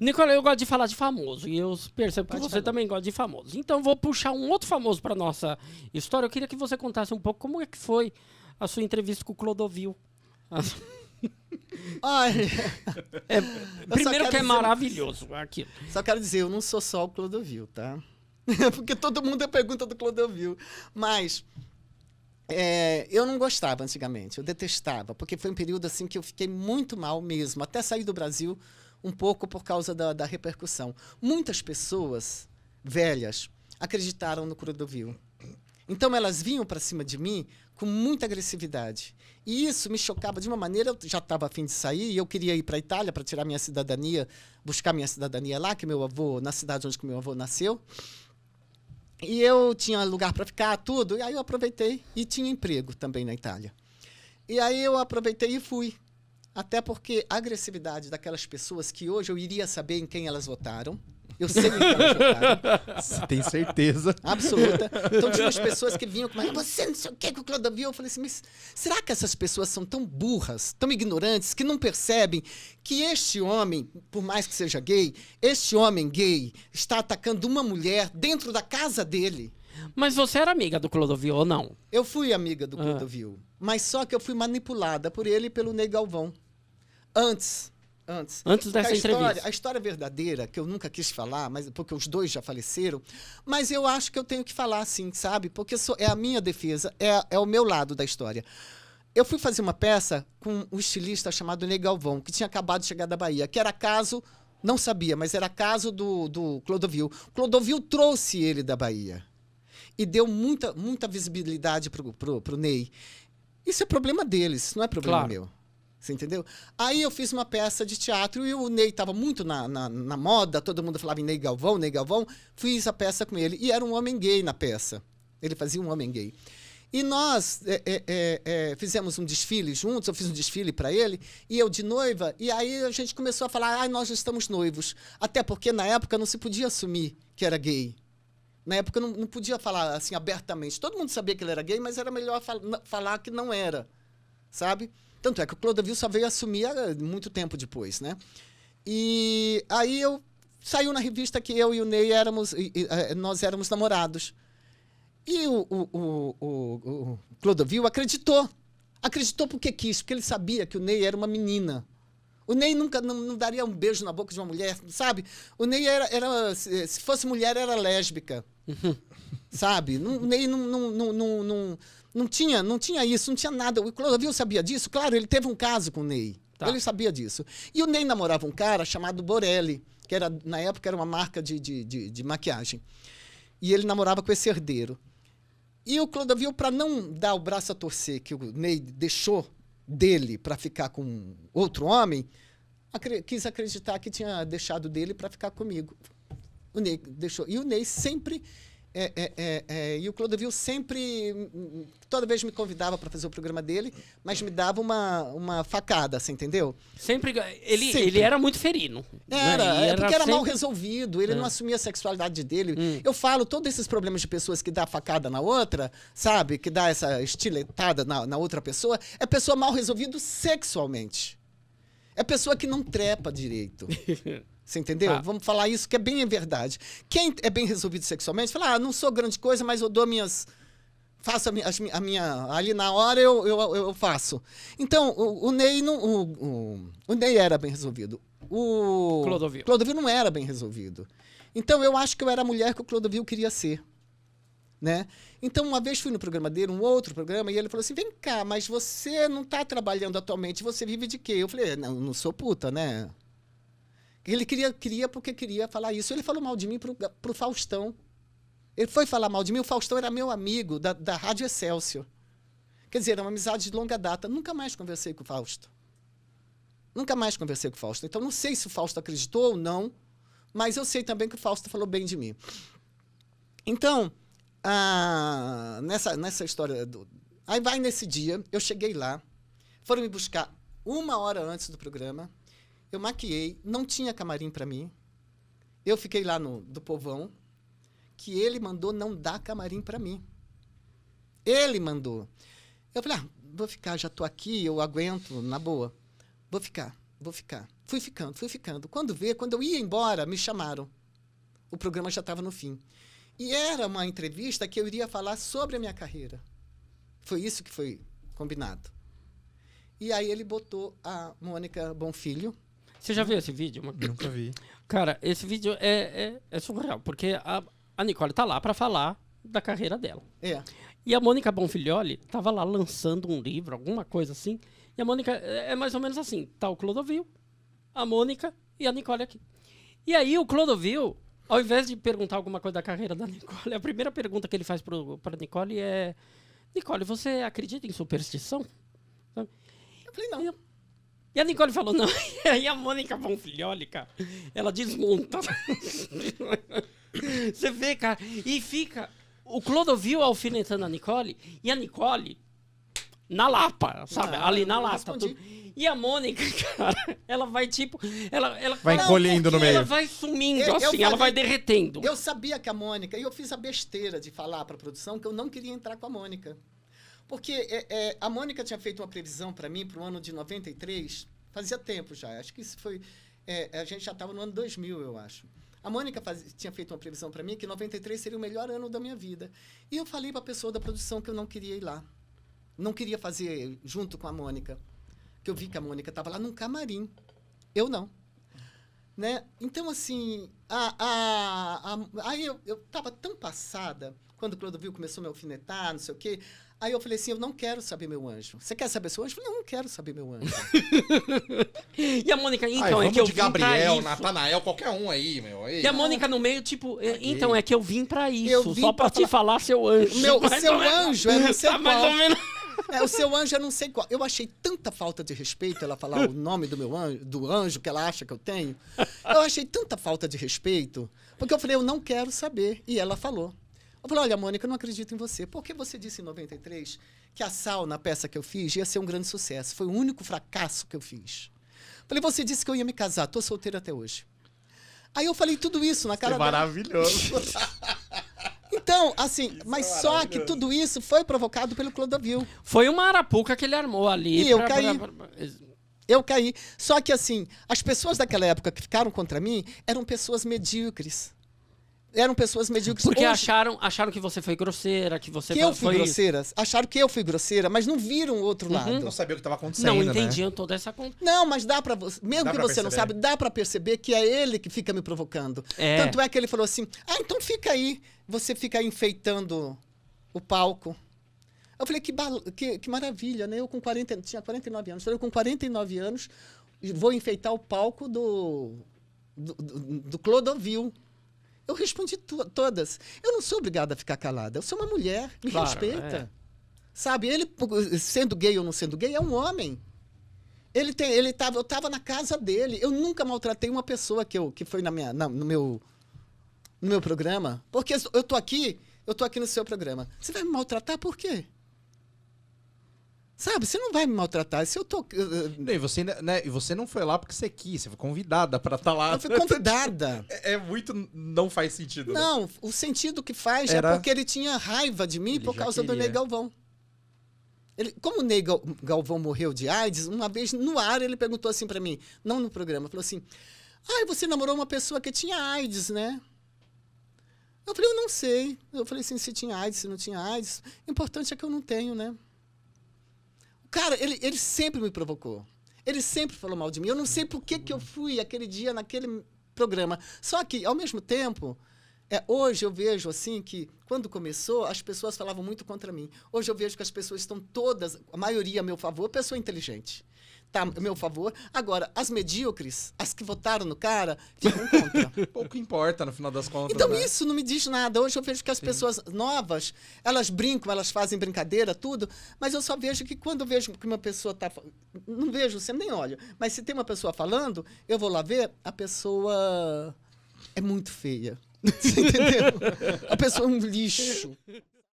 Nicole, eu gosto de falar de famoso e eu percebo Pode que você falar. também gosta de famoso. Então vou puxar um outro famoso para nossa história. Eu queria que você contasse um pouco como é que foi a sua entrevista com o Clodovil. É, primeiro que é dizer, maravilhoso aqui. Só quero dizer, eu não sou só o Clodovil, tá? Porque todo mundo é pergunta do Clodovil. Mas é, eu não gostava antigamente, eu detestava, porque foi um período assim que eu fiquei muito mal mesmo, até sair do Brasil um pouco por causa da, da repercussão. Muitas pessoas velhas acreditaram no Crudovil. Então elas vinham para cima de mim com muita agressividade. E isso me chocava de uma maneira, eu já estava a fim de sair e eu queria ir para a Itália para tirar minha cidadania, buscar minha cidadania lá, que meu avô, na cidade onde meu avô nasceu. E eu tinha lugar para ficar, tudo, e aí eu aproveitei e tinha emprego também na Itália. E aí eu aproveitei e fui. Até porque a agressividade daquelas pessoas que hoje eu iria saber em quem elas votaram. Eu sei em quem elas votaram. tem certeza. Absoluta. Então tinha as pessoas que vinham com, você não sei o que que o Clodovil. Eu falei assim, mas será que essas pessoas são tão burras, tão ignorantes, que não percebem que este homem, por mais que seja gay, este homem gay está atacando uma mulher dentro da casa dele? Mas você era amiga do Clodovil ou não? Eu fui amiga do ah. Clodovil. Ah. Mas só que eu fui manipulada por ele e pelo Ney Galvão. Antes. Antes. Antes dessa a história, entrevista. A história verdadeira, que eu nunca quis falar, mas porque os dois já faleceram, mas eu acho que eu tenho que falar assim, sabe? Porque sou, é a minha defesa, é, é o meu lado da história. Eu fui fazer uma peça com um estilista chamado Ney Galvão, que tinha acabado de chegar da Bahia, que era caso, não sabia, mas era caso do, do Clodovil. Clodovil trouxe ele da Bahia e deu muita, muita visibilidade para o Ney. Isso é problema deles, não é problema claro. meu. Você entendeu? Aí eu fiz uma peça de teatro e o Ney estava muito na, na, na, moda, todo mundo falava em Ney Galvão, Ney Galvão. Fiz a peça com ele. E era um homem gay na peça. Ele fazia um homem gay. E nós é, é, é, é fizemos um desfile juntos, eu fiz um desfile para ele, e eu de noiva, e aí a gente começou a falar, ah, nós já estamos noivos. Até porque na época não se podia assumir que era gay. Na época não, não podia falar assim abertamente. Todo mundo sabia que ele era gay, mas era melhor fal falar que não era, sabe? Tanto é que o Clodovil só veio assumir muito tempo depois, né? E aí eu saiu na revista que eu e o Ney éramos eh, nós éramos namorados. E o, o, o, o, Clodovil acreditou. Acreditou porque quis, porque ele sabia que o Ney era uma menina. O Ney nunca não, não daria um beijo na boca de uma mulher, sabe? O Ney era, era se fosse mulher era lésbica. Uhum. sabe? O Ney não, não, não, não não tinha, não tinha isso, não tinha nada. O Clodovil sabia disso? Claro, ele teve um caso com o Ney. Tá. Ele sabia disso. E o Ney namorava um cara chamado Borelli, que era, na época era uma marca de, de, de, de maquiagem. E ele namorava com esse herdeiro. E o Clodovil, para não dar o braço a torcer que o Ney deixou dele para ficar com outro homem, acre quis acreditar que tinha deixado dele para ficar comigo. O Ney deixou. E o Ney sempre é, é, é, é, e o Clodovil sempre, hum, hum, hum, toda vez me convidava para fazer o programa dele, mas me dava uma, uma facada, você entendeu? Sempre ele, sempre. ele era muito ferino. Né? Era, né? era porque era sempre... mal resolvido, ele não é. assumia a sexualidade dele. Hum. Eu falo, todos esses problemas de pessoas que dá facada na outra, sabe? Que dá essa estiletada na, na outra pessoa, é pessoa mal resolvida sexualmente. É pessoa que não trepa direito. Você entendeu? Tá. Vamos falar isso que é bem verdade. Quem é bem resolvido sexualmente, fala, ah, não sou grande coisa, mas eu dou minhas. Faço a minha. A minha ali na hora eu, eu, eu faço. Então, o, o Ney não. O, o, o, Ney era bem resolvido. O. Clodovil. Clodovil não era bem resolvido. Então, eu acho que eu era a mulher que o Clodovil queria ser. Né? Então, uma vez fui no programa dele, um outro programa, e ele falou assim: vem cá, mas você não está trabalhando atualmente, você vive de quê? Eu falei: é, não, não sou puta, né? Ele queria, queria porque queria falar isso. Ele falou mal de mim para o Faustão. Ele foi falar mal de mim. O Faustão era meu amigo da, da Rádio Excelsior. Quer dizer, era uma amizade de longa data. Nunca mais conversei com o Fausto. Nunca mais conversei com o Fausto. Então, não sei se o Fausto acreditou ou não, mas eu sei também que o Fausto falou bem de mim. Então, ah, nessa, nessa história. Do... Aí vai nesse dia, eu cheguei lá, foram me buscar uma hora antes do programa. Eu maquiei, não tinha camarim para mim. Eu fiquei lá no do povão que ele mandou não dar camarim para mim. Ele mandou. Eu falei: ah, vou ficar, já tô aqui, eu aguento na boa. Vou ficar, vou ficar. Fui ficando, fui ficando. Quando vê, quando eu ia embora, me chamaram. O programa já estava no fim. E era uma entrevista que eu iria falar sobre a minha carreira. Foi isso que foi combinado. E aí ele botou a Mônica Bonfilho, você já viu esse vídeo, mano? Nunca vi. Cara, esse vídeo é, é, é surreal, porque a, a Nicole tá lá para falar da carreira dela. É. E a Mônica Bonfilioli tava lá lançando um livro, alguma coisa assim. E a Mônica é, é mais ou menos assim: tá o Clodovil, a Mônica e a Nicole aqui. E aí o Clodovil, ao invés de perguntar alguma coisa da carreira da Nicole, a primeira pergunta que ele faz pro, pra Nicole é: Nicole, você acredita em superstição? Eu falei: não. Eu, e a Nicole falou, não. E aí a Mônica Bonfilholi, cara, ela desmonta. Você vê, cara. E fica o Clodovil alfinetando a Nicole e a Nicole na lapa, sabe? Ah, Ali na lata. Tudo. E a Mônica, cara, ela vai tipo. Ela, ela vai encolhendo no meio. Ela vai sumindo, eu, assim, eu falei, ela vai derretendo. Eu sabia que a Mônica, e eu fiz a besteira de falar pra produção que eu não queria entrar com a Mônica. Porque é, é, a Mônica tinha feito uma previsão para mim para o ano de 93, fazia tempo já, acho que isso foi. É, a gente já estava no ano 2000, eu acho. A Mônica faz, tinha feito uma previsão para mim que 93 seria o melhor ano da minha vida. E eu falei para a pessoa da produção que eu não queria ir lá. Não queria fazer junto com a Mônica. Que eu vi que a Mônica estava lá num camarim. Eu não. Né? Então, assim, a, a, a, aí eu estava tão passada quando o Clodovil começou a me alfinetar, não sei o quê. Aí eu falei assim: eu não quero saber meu anjo. Você quer saber seu anjo? Eu falei: não, não quero saber meu anjo. e a Mônica, então, Ai, é que eu de vim Gabriel, Natanael, qualquer um aí, meu. e a Mônica no meio, tipo, então, é que eu vim pra isso, vim só pra, pra te falar... falar seu anjo. Meu, mais seu anjo é não sei tá mais ou menos. É, o seu anjo eu é não sei qual. Eu achei tanta falta de respeito ela falar o nome do meu anjo, do anjo que ela acha que eu tenho. Eu achei tanta falta de respeito, porque eu falei, eu não quero saber. E ela falou. Eu falei, olha, Mônica, eu não acredito em você. Por que você disse em 93 que a Sal, na peça que eu fiz, ia ser um grande sucesso? Foi o único fracasso que eu fiz. Eu falei, você disse que eu ia me casar, tô solteira até hoje. Aí eu falei tudo isso na cara é dela. maravilhoso. então, assim, isso é mas é só que tudo isso foi provocado pelo Clodovil. Foi uma arapuca que ele armou ali. E pra, eu caí. eu caí. Só que, assim, as pessoas daquela época que ficaram contra mim eram pessoas medíocres eram pessoas medíocres. Porque hoje, acharam, acharam que você foi grosseira, que você que eu fui foi... grosseira. Acharam que eu fui grosseira, mas não viram o outro uhum. lado. Não sabia o que estava acontecendo. Não entendiam né? toda essa conta. Não, mas dá para você, mesmo dá que você perceber. não sabe, dá para perceber que é ele que fica me provocando. É. Tanto é que ele falou assim: "Ah, então fica aí, você fica aí enfeitando o palco". Eu falei: "Que, bal... que, que maravilha, né? Eu com 40, tinha 49 anos. Eu com 49 anos vou enfeitar o palco do do, do, do Clodovil. Eu respondi to todas. Eu não sou obrigada a ficar calada. Eu sou uma mulher. Me claro, respeita. É. Sabe, ele, sendo gay ou não sendo gay, é um homem. Ele tem, ele tava, eu estava na casa dele. Eu nunca maltratei uma pessoa que, eu, que foi na minha, na, no, meu, no meu programa. Porque eu estou aqui, eu tô aqui no seu programa. Você vai me maltratar por quê? Sabe, você não vai me maltratar. Se eu tô. E você, né, você não foi lá porque você quis, você foi convidada para estar tá lá. Eu fui convidada. é, é, muito. Não faz sentido. Né? Não, né? o sentido que faz é Era... é porque ele tinha raiva de mim ele por causa queria. do Ney Galvão. Ele, como o Ney Galvão morreu de AIDS, uma vez no ar ele perguntou assim para mim, não no programa, falou assim: Ah, você namorou uma pessoa que tinha AIDS, né? Eu falei, eu não sei. Eu falei assim, se tinha AIDS, se não tinha AIDS. O importante é que eu não tenho, né? Cara, ele, ele sempre me provocou. Ele sempre falou mal de mim. Eu não sei por que, que eu fui aquele dia naquele programa. Só que, ao mesmo tempo, é, hoje eu vejo assim que quando começou as pessoas falavam muito contra mim. Hoje eu vejo que as pessoas estão todas, a maioria a meu favor, pessoa inteligente tá a meu favor. Agora, as medíocres, as que votaram no cara, ficam contra. Pouco importa, no final das contas. Então, né? isso não me diz nada. Hoje eu vejo que as Sim. pessoas novas, elas brincam, elas fazem brincadeira, tudo, mas eu só vejo que quando eu vejo que uma pessoa tá. Não vejo, você nem olha Mas se tem uma pessoa falando, eu vou lá ver, a pessoa é muito feia. Você entendeu? A pessoa é um lixo.